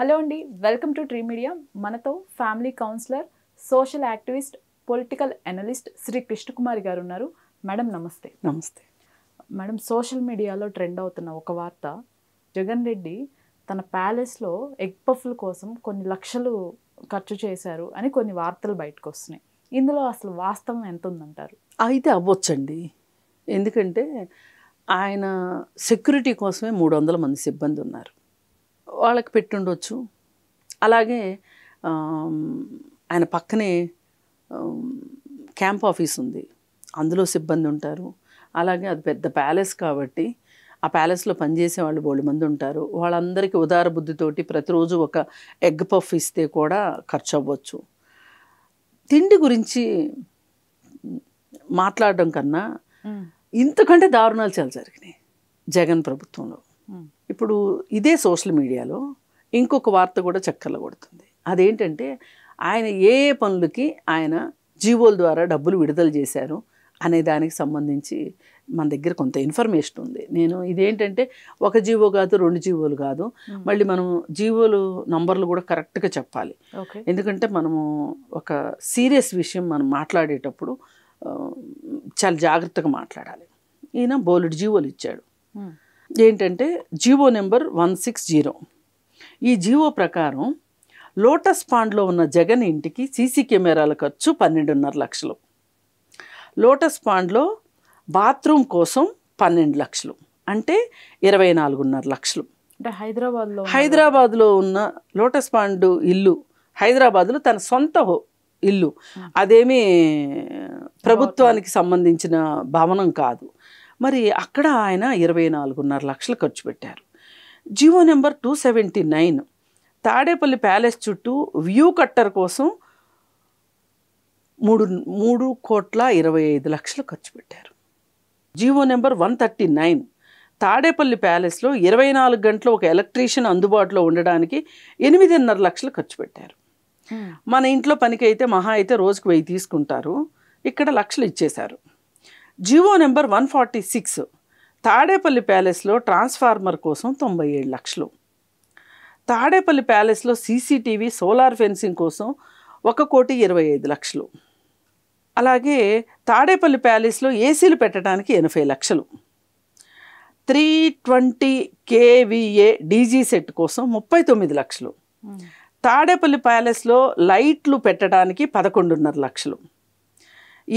Hello అండి welcome to Tree Media మనతో family counsellor social activist political analyst Shri Krishnakumari గారు ఉన్నారు మేడం నమస్తే నమస్తే మేడం సోషల్ మీడియాలో ట్రెండ్ అవుతున్న ఒక వార్త జగన్ రెడ్డి తన ప్యాలెస్లో ఎగ్ పఫ్ల కోసం కొన్ని లక్షలు ఖర్చు చేశారు అని కొన్ని వార్తలు బయటకు వస్తున్నాయి ఇందులో అసలు వాస్తవం ఎంత ఉందంటారు అయితే అవ్వచ్చండి ఎందుకంటే ఆయన సెక్యూరిటీ కోసమే మూడు వందల మంది సిబ్బంది ఉన్నారు వాళ్ళకి పెట్టుండొచ్చు అలాగే ఆయన పక్కనే క్యాంప్ ఆఫీస్ ఉంది అందులో సిబ్బంది ఉంటారు అలాగే అది పెద్ద ప్యాలెస్ కాబట్టి ఆ ప్యాలెస్లో పనిచేసే వాళ్ళు బోళ్ళు మంది ఉంటారు వాళ్ళందరికీ ఉదార బుద్ధితోటి ప్రతిరోజు ఒక ఎగ్ పఫ్ ఇస్తే కూడా ఖర్చు అవ్వచ్చు తిండి గురించి మాట్లాడడం కన్నా ఇంతకంటే దారుణాలు చాలా జరిగినాయి జగన్ ప్రభుత్వంలో ఇప్పుడు ఇదే సోషల్ మీడియాలో ఇంకొక వార్త కూడా చక్కర్లు కొడుతుంది అదేంటంటే ఆయన ఏ ఏ పనులకి ఆయన జీవోల ద్వారా డబ్బులు విడుదల చేశారు అనే దానికి సంబంధించి మన దగ్గర కొంత ఇన్ఫర్మేషన్ ఉంది నేను ఇదేంటంటే ఒక జీవో కాదు రెండు జీవోలు కాదు మళ్ళీ మనం జీవోలు నంబర్లు కూడా కరెక్ట్గా చెప్పాలి ఎందుకంటే మనము ఒక సీరియస్ విషయం మనం మాట్లాడేటప్పుడు చాలా జాగ్రత్తగా మాట్లాడాలి ఈయన బోలుడు జీవోలు ఇచ్చాడు ఏంటంటే GO number one six zero ఈ జీవో ప్రకారం లోటస్ పాండ్లో ఉన్న జగన్ ఇంటికి సీసీ కెమెరాల ఖర్చు పన్నెండున్నర లక్షలు లోటస్ పాండ్లో బాత్రూమ్ కోసం పన్నెండు లక్షలు అంటే ఇరవై నాలుగున్నర లక్షలు అంటే హైదరాబాద్లో హైదరాబాద్లో ఉన్న లోటస్ పాండు ఇల్లు హైదరాబాద్లో తన సొంత ఇల్లు అదేమీ ప్రభుత్వానికి సంబంధించిన భవనం కాదు మరి అక్కడ ఆయన ఇరవై నాలుగున్నర లక్షలు ఖర్చు పెట్టారు GO number two seventy nine Tadepalli palace చుట్టూ వ్యూ కట్టర్ కోసం మూడు మూడు కోట్ల ఇరవై ఐదు లక్షలు ఖర్చు పెట్టారు GO number one thirty nine Tadepalli ప్యాలెస్లో ఇరవై నాలుగు గంటలు ఒక ఎలక్ట్రీషియన్ అందుబాటులో ఉండడానికి ఎనిమిదిన్నర లక్షలు ఖర్చు పెట్టారు మన ఇంట్లో పనికి అయితే మహా అయితే రోజుకు వెయ్యి తీసుకుంటారు ఇక్కడ లక్షలు ఇచ్చేశారు GO number one forty six Tadepalli ప్యాలెస్లో ట్రాన్స్ఫార్మర్ కోసం తొంభై ఏడు లక్షలు తాడేపల్లి ప్యాలెస్లో సీసీటీవీ సోలార్ ఫెన్సింగ్ కోసం ఒక కోటి ఇరవై ఐదు లక్షలు అలాగే తాడేపల్లి ప్యాలెస్లో ఏసీలు పెట్టడానికి ఎనభై లక్షలు three twenty KVA DG set కోసం ముప్పై తొమ్మిది లక్షలు తాడేపల్లి ప్యాలెస్లో లైట్లు పెట్టడానికి పదకొండున్నర లక్షలు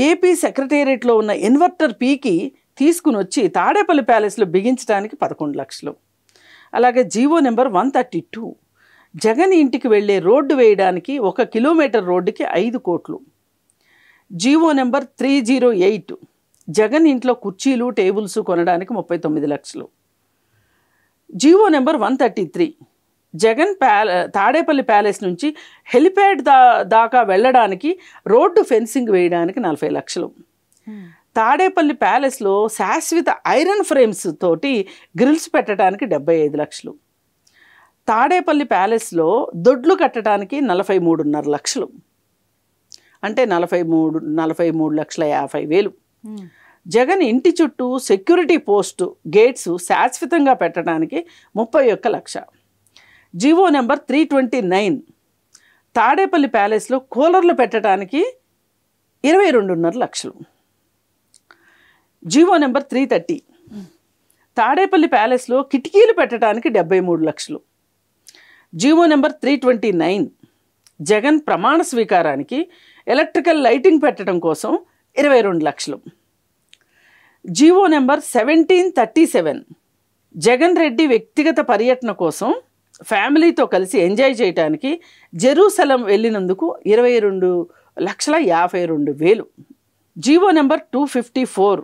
ఏపీ సెక్రటేరియట్లో ఉన్న ఇన్వర్టర్ పీకి తీసుకుని వచ్చి తాడేపల్లి ప్యాలెస్లో బిగించడానికి పదకొండు లక్షలు అలాగే GO number one thirty two Jagan ఇంటికి వెళ్ళే రోడ్డు వేయడానికి ఒక కిలోమీటర్ రోడ్డుకి ఐదు కోట్లు GO number three zero eight Jagan ఇంట్లో కుర్చీలు టేబుల్స్ కొనడానికి ముప్పై తొమ్మిది లక్షలు GO number one thirty three Jagan palace Tadepalli palace నుంచి హెలిప్యాడ్ దా దాకా వెళ్ళడానికి రోడ్డు ఫెన్సింగ్ వేయడానికి నలభై లక్షలు తాడేపల్లి ప్యాలెస్లో శాశ్వత ఐరన్ ఫ్రేమ్స్ తోటి గ్రిల్స్ పెట్టడానికి డెబ్బై ఐదు లక్షలు తాడేపల్లి ప్యాలెస్లో దొడ్లు కట్టడానికి నలభై మూడున్నర లక్షలు అంటే నలభై మూడు నలభై మూడు లక్షల యాభై వేలు జగన్ ఇంటి చుట్టూ సెక్యూరిటీ పోస్టు గేట్స్ శాశ్వతంగా పెట్టడానికి ముప్పై ఒక్క లక్ష GO number three twenty nine Tadepalli ప్యాలెస్లో కూలర్లు పెట్టడానికి ఇరవై రెండున్నర లక్షలు GO number three thirty Tadepalli ప్యాలెస్లో కిటికీలు పెట్టడానికి డెబ్బై మూడు లక్షలు GO number three twenty nine Jagan ప్రమాణ స్వీకారానికి ఎలక్ట్రికల్ లైటింగ్ పెట్టడం కోసం ఇరవై రెండు లక్షలు GO number seventeen thirty seven Jagan Reddy వ్యక్తిగత పర్యటన కోసం ఫ్యామిలీతో కలిసి ఎంజాయ్ చేయడానికి జెరూసలం వెళ్ళినందుకు ఇరవై రెండు లక్షల యాభై రెండు వేలు GO number two fifty four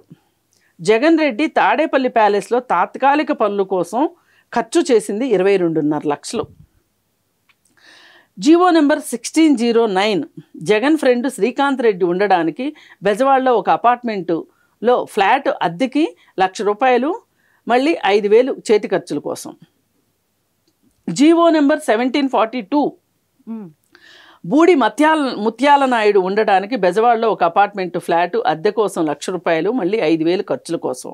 Jagan Reddy Tadepalli ప్యాలెస్లో తాత్కాలిక పనుల కోసం ఖర్చు చేసింది ఇరవై రెండున్నర లక్షలు GO number sixteen zero nine Jagan friend Srikanth Reddy ఉండడానికి బెజవాడలో ఒక అపార్ట్మెంటులో ఫ్లాట్ అద్దెకి లక్ష రూపాయలు మళ్ళీ ఐదు వేలు చేతి ఖర్చుల కోసం GO number seventeen forty two Budi మత్యాల ముత్యాల నాయుడు ఉండడానికి బెజవాడలో ఒక అపార్ట్మెంట్ ఫ్లాట్ అద్దె కోసం లక్ష రూపాయలు మళ్ళీ ఐదు వేలు ఖర్చుల కోసం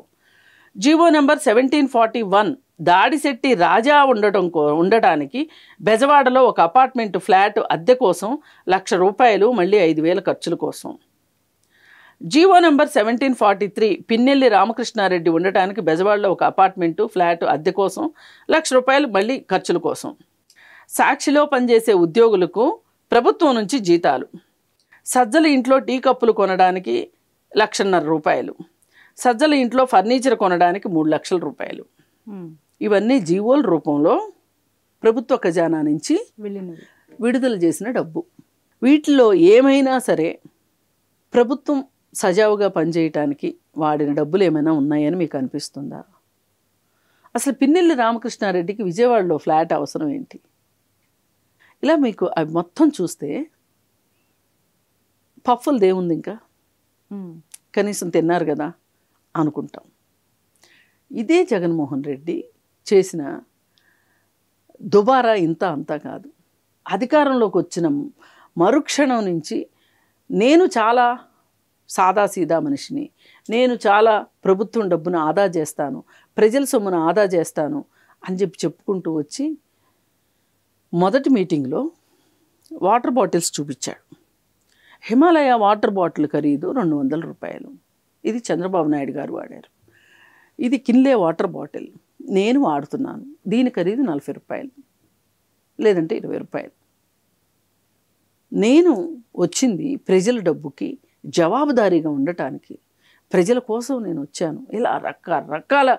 GO number seventeen forty one Dadisetti Raja ఉండటం కో ఉండటానికి బెజవాడలో ఒక అపార్ట్మెంట్ ఫ్లాట్ అద్దె కోసం లక్ష రూపాయలు మళ్ళీ ఐదు వేల ఖర్చుల కోసం GO number seventeen forty three Pinnelli Ramakrishna Reddy ఉండటానికి బెజవాడలో ఒక అపార్ట్మెంటు ఫ్లాట్ అద్దె కోసం లక్ష రూపాయలు మళ్ళీ ఖర్చుల కోసం సాక్షిలో పనిచేసే ఉద్యోగులకు ప్రభుత్వం నుంచి జీతాలు సజ్జల ఇంట్లో టీ కప్పులు కొనడానికి లక్షన్నర రూపాయలు సజ్జల ఇంట్లో ఫర్నిచర్ కొనడానికి మూడు లక్షల రూపాయలు ఇవన్నీ జీవోల రూపంలో ప్రభుత్వ ఖజానా నుంచి విడుదల చేసిన డబ్బు వీటిలో ఏమైనా సరే ప్రభుత్వం సజావుగా పనిచేయటానికి వాడిన డబ్బులు ఏమైనా ఉన్నాయని మీకు అనిపిస్తుందా అసలు పిన్నెల్లి రామకృష్ణారెడ్డికి విజయవాడలో ఫ్లాట్ అవసరం ఏంటి ఇలా మీకు అవి మొత్తం చూస్తే పఫ్ఫులు దేవుంది ఇంకా కనీసం తిన్నారు కదా అనుకుంటాం ఇదే జగన్మోహన్ రెడ్డి చేసిన దుబారా ఇంత అంతా కాదు అధికారంలోకి వచ్చిన మరుక్షణం నుంచి నేను చాలా సాదా సీదా మనిషిని నేను చాలా ప్రభుత్వం డబ్బును ఆదా చేస్తాను ప్రజల సొమ్మును ఆదా చేస్తాను అని చెప్పి చెప్పుకుంటూ వచ్చి మొదటి మీటింగ్లో వాటర్ బాటిల్స్ చూపించాడు హిమాలయ వాటర్ బాటిల్ ఖరీదు రెండు వందల రూపాయలు ఇది చంద్రబాబు నాయుడు గారు వాడారు ఇది కిన్లే వాటర్ బాటిల్ నేను వాడుతున్నాను దీని ఖరీదు నలభై రూపాయలు లేదంటే ఇరవై రూపాయలు నేను వచ్చింది ప్రజల డబ్బుకి జవాబుదారీగా ఉండటానికి ప్రజల కోసం నేను వచ్చాను ఇలా రకరకాల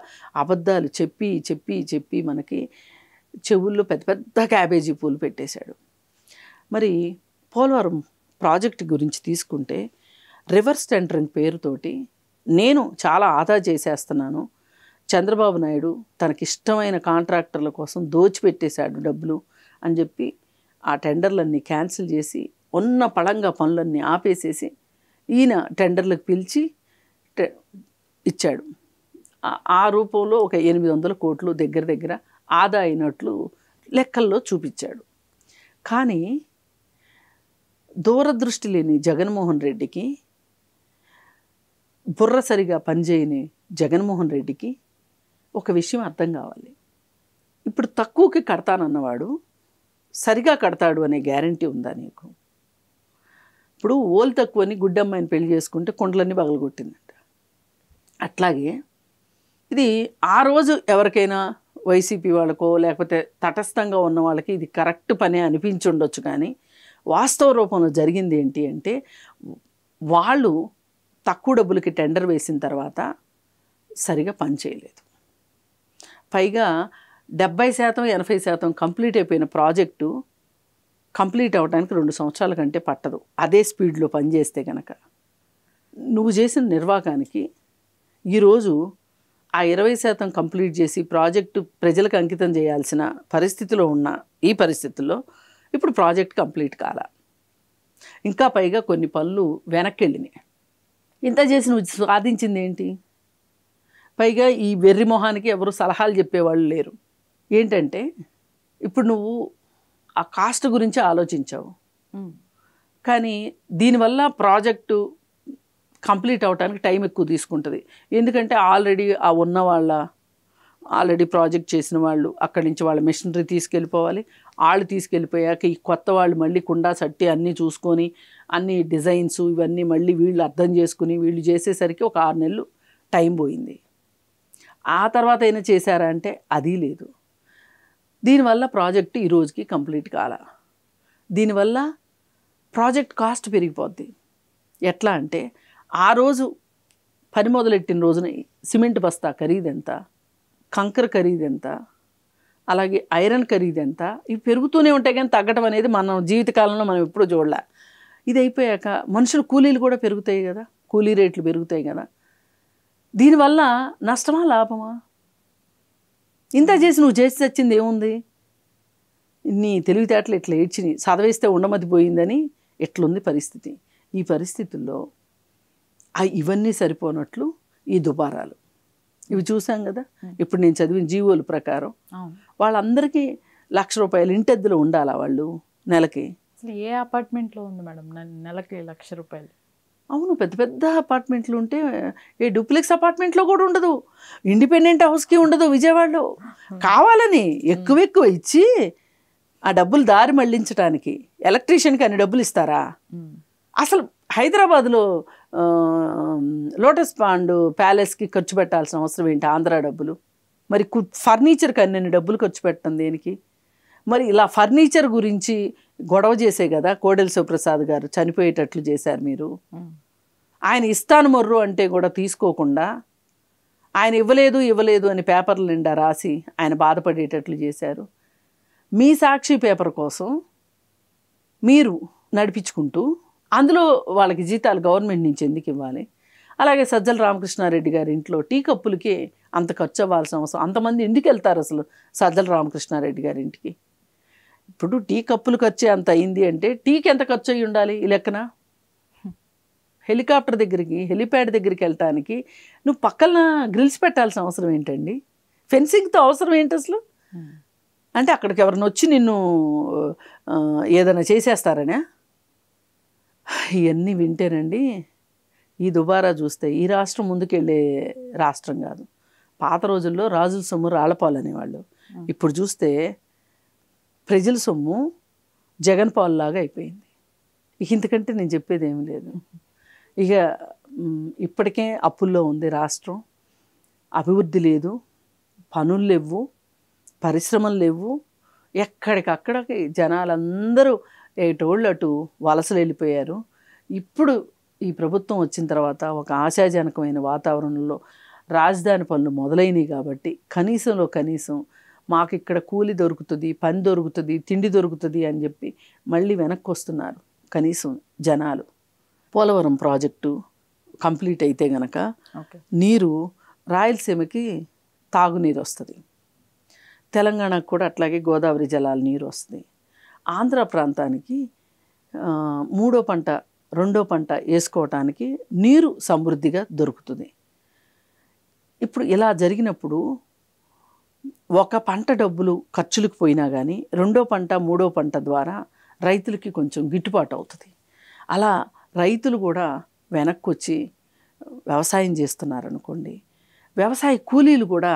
అబద్ధాలు చెప్పి చెప్పి చెప్పి మనకి చెవుల్లో పెద్ద పెద్ద క్యాబేజీ పూలు పెట్టేశాడు మరి పోలవరం ప్రాజెక్ట్ గురించి తీసుకుంటే రివర్స్ టెండరింగ్ పేరుతోటి నేను చాలా ఆదా చేసేస్తున్నాను చంద్రబాబు నాయుడు తనకిష్టమైన కాంట్రాక్టర్ల కోసం దోచిపెట్టేశాడు డబ్బులు అని చెప్పి ఆ టెండర్లన్నీ క్యాన్సిల్ చేసి ఉన్న పడంగా పనులన్నీ ఆపేసేసి ఈయన టెండర్లకు పిలిచి ఇచ్చాడు ఆ రూపంలో ఒక ఎనిమిది వందల కోట్లు దగ్గర దగ్గర ఆదా అయినట్లు లెక్కల్లో చూపించాడు కానీ దూరదృష్టి లేని జగన్మోహన్ రెడ్డికి బుర్ర సరిగా పనిచేయని జగన్మోహన్ రెడ్డికి ఒక విషయం అర్థం కావాలి ఇప్పుడు తక్కువకి కడతానన్నవాడు సరిగా కడతాడు అనే గ్యారంటీ ఉందా నీకు ఇప్పుడు ఓలు తక్కువని గుడ్డమ్మాయిని పెళ్లి చేసుకుంటే కుండలన్నీ పగలగొట్టిందంట అట్లాగే ఇది ఆ రోజు ఎవరికైనా వైసీపీ వాళ్ళకో లేకపోతే తటస్థంగా ఉన్న వాళ్ళకి ఇది కరెక్ట్ పని అనిపించుండొచ్చు కానీ వాస్తవ రూపంలో జరిగింది ఏంటి అంటే వాళ్ళు తక్కువ డబ్బులకి టెండర్ వేసిన తర్వాత సరిగా పనిచేయలేదు పైగా డెబ్బై శాతం ఎనభై శాతం కంప్లీట్ అయిపోయిన ప్రాజెక్టు కంప్లీట్ అవడానికి రెండు సంవత్సరాల కంటే పట్టదు అదే స్పీడ్లో పనిచేస్తే కనుక నువ్వు చేసిన నిర్వాహానికి ఈరోజు ఆ ఇరవై శాతం కంప్లీట్ చేసి ప్రాజెక్టు ప్రజలకు అంకితం చేయాల్సిన పరిస్థితిలో ఉన్న ఈ పరిస్థితుల్లో ఇప్పుడు ప్రాజెక్ట్ కంప్లీట్ కాల ఇంకా పైగా కొన్ని పనులు వెనక్కి వెళ్ళినాయి ఇంత చేసి నువ్వు సాధించింది ఏంటి పైగా ఈ వెర్రి మొహానికి ఎవరు సలహాలు చెప్పేవాళ్ళు లేరు ఏంటంటే ఇప్పుడు నువ్వు ఆ కాస్ట్ గురించి ఆలోచించావు కానీ దీనివల్ల ప్రాజెక్టు కంప్లీట్ అవడానికి టైం ఎక్కువ తీసుకుంటుంది ఎందుకంటే ఆల్రెడీ ఆ ఉన్న వాళ్ళ ఆల్రెడీ ప్రాజెక్ట్ చేసిన వాళ్ళు అక్కడి నుంచి వాళ్ళ మిషనరీ తీసుకెళ్ళిపోవాలి వాళ్ళు తీసుకెళ్ళిపోయాక ఈ కొత్త వాళ్ళు మళ్ళీ కుండా సట్టి అన్నీ చూసుకొని అన్ని డిజైన్స్ ఇవన్నీ మళ్ళీ వీళ్ళు అర్థం చేసుకుని వీళ్ళు చేసేసరికి ఒక ఆరు నెలలు టైం పోయింది ఆ తర్వాత అయినా చేశారా అంటే అది లేదు దీనివల్ల ప్రాజెక్ట్ ఈ రోజుకి కంప్లీట్ కాల దీనివల్ల ప్రాజెక్ట్ కాస్ట్ పెరిగిపోద్ది ఎట్లా అంటే ఆ రోజు పని మొదలెట్టిన రోజున సిమెంట్ బస్తా ఖరీదెంత కంకర ఖరీదెంత అలాగే ఐరన్ ఖరీదు ఎంత ఇవి పెరుగుతూనే ఉంటాయి కానీ తగ్గడం అనేది మనం జీవితకాలంలో మనం ఎప్పుడూ చూడలే ఇది అయిపోయాక మనుషులు కూలీలు కూడా పెరుగుతాయి కదా కూలీ రేట్లు పెరుగుతాయి కదా దీనివల్ల నష్టమా లాభమా ఇంత చేసి నువ్వు చేసి తెచ్చింది ఏముంది నీ తెలివితేటలు ఇట్లా సదవేస్తే చదవేస్తే పోయిందని ఎట్లుంది పరిస్థితి ఈ పరిస్థితుల్లో ఇవన్నీ సరిపోనట్లు ఈ దుబారాలు ఇవి చూసాం కదా ఇప్పుడు నేను చదివిన జీవోల ప్రకారం వాళ్ళందరికీ లక్ష రూపాయలు ఇంటెద్దులు ఉండాలా వాళ్ళు నెలకి ఏ అపార్ట్మెంట్లో ఉంది మేడం నెలకి లక్ష రూపాయలు అవును పెద్ద పెద్ద అపార్ట్మెంట్లు ఉంటే ఏ డూప్లెక్స్ అపార్ట్మెంట్లో కూడా ఉండదు ఇండిపెండెంట్ హౌస్కి ఉండదు విజయవాడలో కావాలని ఎక్కువ ఎక్కువ ఇచ్చి ఆ డబ్బులు దారి మళ్లించడానికి ఎలక్ట్రీషియన్కి అన్ని డబ్బులు ఇస్తారా అసలు హైదరాబాద్లో లోటస్ పాండు ప్యాలెస్కి ఖర్చు పెట్టాల్సిన అవసరం ఏంటి ఆంధ్ర డబ్బులు మరి ఫర్నిచర్కి అన్ని డబ్బులు ఖర్చు పెట్టడం దేనికి మరి ఇలా ఫర్నిచర్ గురించి గొడవ చేసే కదా కోడెల శివప్రసాద్ గారు చనిపోయేటట్లు చేశారు మీరు ఆయన ఇస్తాను మొర్రు అంటే కూడా తీసుకోకుండా ఆయన ఇవ్వలేదు ఇవ్వలేదు అని పేపర్ల నిండా రాసి ఆయన బాధపడేటట్లు చేశారు మీ సాక్షి పేపర్ కోసం మీరు నడిపించుకుంటూ అందులో వాళ్ళకి జీతాలు గవర్నమెంట్ నుంచి ఎందుకు ఇవ్వాలి అలాగే సజ్జల రామకృష్ణారెడ్డి గారి ఇంట్లో టీ కప్పులకి అంత ఖర్చు అవ్వాల్సిన అవసరం అంతమంది ఎందుకు వెళ్తారు అసలు సజ్జల రామకృష్ణారెడ్డి గారి ఇంటికి ఇప్పుడు టీ కప్పులు ఖర్చే అంత అయింది అంటే టీకి ఎంత ఖర్చు అయ్యి ఉండాలి ఈ లెక్కన హెలికాప్టర్ దగ్గరికి హెలిప్యాడ్ దగ్గరికి వెళ్ళటానికి నువ్వు పక్కన గ్రిల్స్ పెట్టాల్సిన అవసరం ఏంటండి ఫెన్సింగ్తో అవసరం ఏంటి అసలు hmm. అంటే అక్కడికి ఎవరిని వచ్చి నిన్ను ఏదైనా చేసేస్తారనే ఇవన్నీ వింటేనండి ఈ దుబారా చూస్తే ఈ రాష్ట్రం ముందుకెళ్ళే రాష్ట్రం కాదు పాత రోజుల్లో రాజుల సొమ్ము రాళ్ళపాలనేవాళ్ళు hmm. ఇప్పుడు చూస్తే ప్రజల సొమ్ము జగన్ పాల్లాగా అయిపోయింది ఇంతకంటే నేను చెప్పేది ఏమి లేదు hmm. ఇక ఇప్పటికే అప్పుల్లో ఉంది రాష్ట్రం అభివృద్ధి లేదు పనులు లేవు పరిశ్రమలు లేవు ఎక్కడికక్కడికి జనాలందరూ ఏటోళ్ళు అటు వలసలు వెళ్ళిపోయారు ఇప్పుడు ఈ ప్రభుత్వం వచ్చిన తర్వాత ఒక ఆశాజనకమైన వాతావరణంలో రాజధాని పనులు మొదలైనవి కాబట్టి కనీసంలో కనీసం మాకు ఇక్కడ కూలి దొరుకుతుంది పని దొరుకుతుంది తిండి దొరుకుతుంది అని చెప్పి మళ్ళీ వెనక్కి వస్తున్నారు కనీసం జనాలు పోలవరం ప్రాజెక్టు కంప్లీట్ అయితే గనక నీరు రాయలసీమకి తాగునీరు వస్తుంది తెలంగాణకు కూడా అట్లాగే గోదావరి జలాల నీరు వస్తుంది ఆంధ్ర ప్రాంతానికి మూడో పంట రెండో పంట వేసుకోవటానికి నీరు సమృద్ధిగా దొరుకుతుంది ఇప్పుడు ఇలా జరిగినప్పుడు ఒక పంట డబ్బులు ఖర్చులకు పోయినా కానీ రెండో పంట మూడో పంట ద్వారా రైతులకి కొంచెం గిట్టుబాటు అవుతుంది అలా రైతులు కూడా వెనక్కి వచ్చి వ్యవసాయం చేస్తున్నారనుకోండి వ్యవసాయ కూలీలు కూడా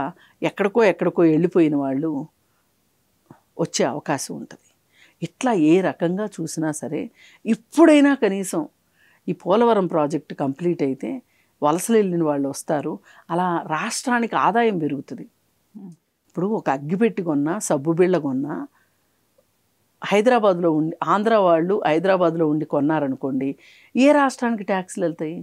ఎక్కడికో ఎక్కడికో వెళ్ళిపోయిన వాళ్ళు వచ్చే అవకాశం ఉంటుంది ఇట్లా ఏ రకంగా చూసినా సరే ఇప్పుడైనా కనీసం ఈ పోలవరం ప్రాజెక్ట్ కంప్లీట్ అయితే వలసలు వెళ్ళిన వాళ్ళు వస్తారు అలా రాష్ట్రానికి ఆదాయం పెరుగుతుంది ఇప్పుడు ఒక అగ్గిపెట్టి కొన్నా సబ్బు బిళ్ళ కొన్నా హైదరాబాద్లో ఉండి ఆంధ్ర వాళ్ళు హైదరాబాద్లో ఉండి కొన్నారనుకోండి ఏ రాష్ట్రానికి ట్యాక్స్లు వెళ్తాయి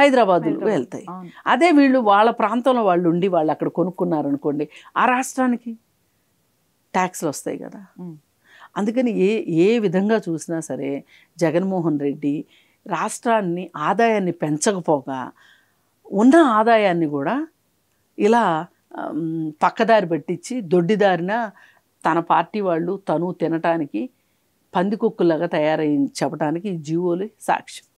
హైదరాబాద్లో వెళ్తాయి అదే వీళ్ళు వాళ్ళ ప్రాంతంలో వాళ్ళు ఉండి వాళ్ళు అక్కడ కొనుక్కున్నారనుకోండి ఆ రాష్ట్రానికి ట్యాక్స్లు వస్తాయి కదా అందుకని ఏ ఏ విధంగా చూసినా సరే జగన్మోహన్ రెడ్డి రాష్ట్రాన్ని ఆదాయాన్ని పెంచకపోగా ఉన్న ఆదాయాన్ని కూడా ఇలా పక్కదారి పెట్టించి దొడ్డిదారిన తన పార్టీ వాళ్ళు తను తినటానికి పందికొక్కులాగా తయారై చెప్పడానికి జీవోలే సాక్ష్యం